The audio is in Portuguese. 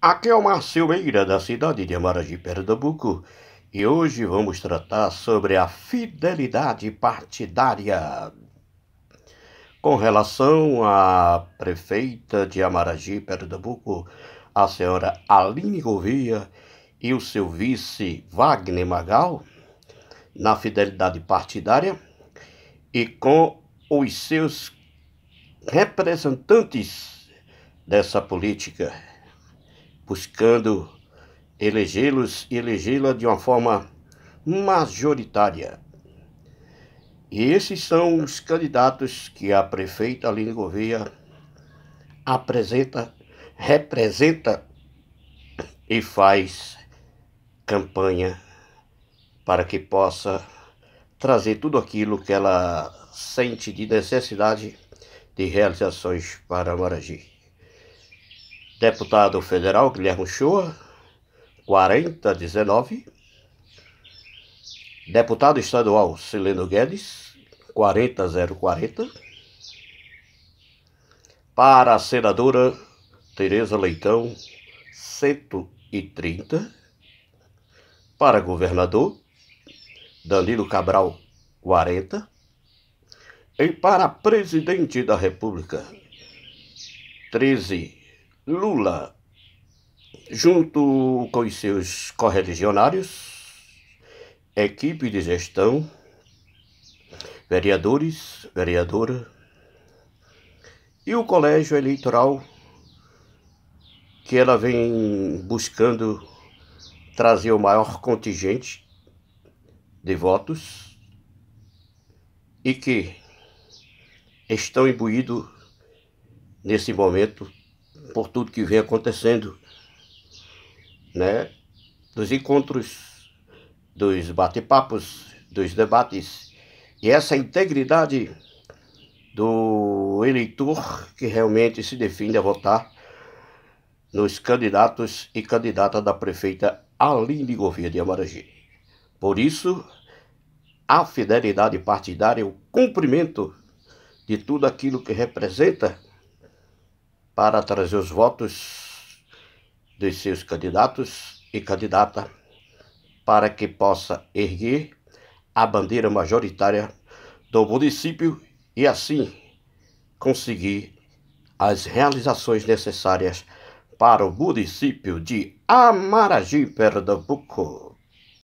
Aqui é o Marcel Meira, da cidade de Amaragi, Pernambuco, e hoje vamos tratar sobre a fidelidade partidária. Com relação à prefeita de Amaragi, Pernambuco, a senhora Aline Gouveia e o seu vice Wagner Magal, na fidelidade partidária, e com os seus representantes dessa política buscando elegê-los e elegê-la de uma forma majoritária. E esses são os candidatos que a prefeita Aline Gouveia apresenta, representa e faz campanha para que possa trazer tudo aquilo que ela sente de necessidade de realizações para Maragir deputado federal Guilherme Shoa, 4019. Deputado estadual Celeno Guedes, 40040. Para a senadora Tereza Leitão, 130. Para governador Danilo Cabral, 40. E para presidente da República, 13 Lula, junto com os seus correligionários, equipe de gestão, vereadores, vereadora e o colégio eleitoral que ela vem buscando trazer o maior contingente de votos e que estão imbuídos nesse momento por tudo que vem acontecendo, né? Dos encontros, dos bate-papos, dos debates. E essa integridade do eleitor que realmente se define a votar nos candidatos e candidata da prefeita Aline Gouveia de Amaragi. Por isso, a fidelidade partidária, o cumprimento de tudo aquilo que representa para trazer os votos de seus candidatos e candidata para que possa erguer a bandeira majoritária do município e assim conseguir as realizações necessárias para o município de Amaragi, Pernambuco.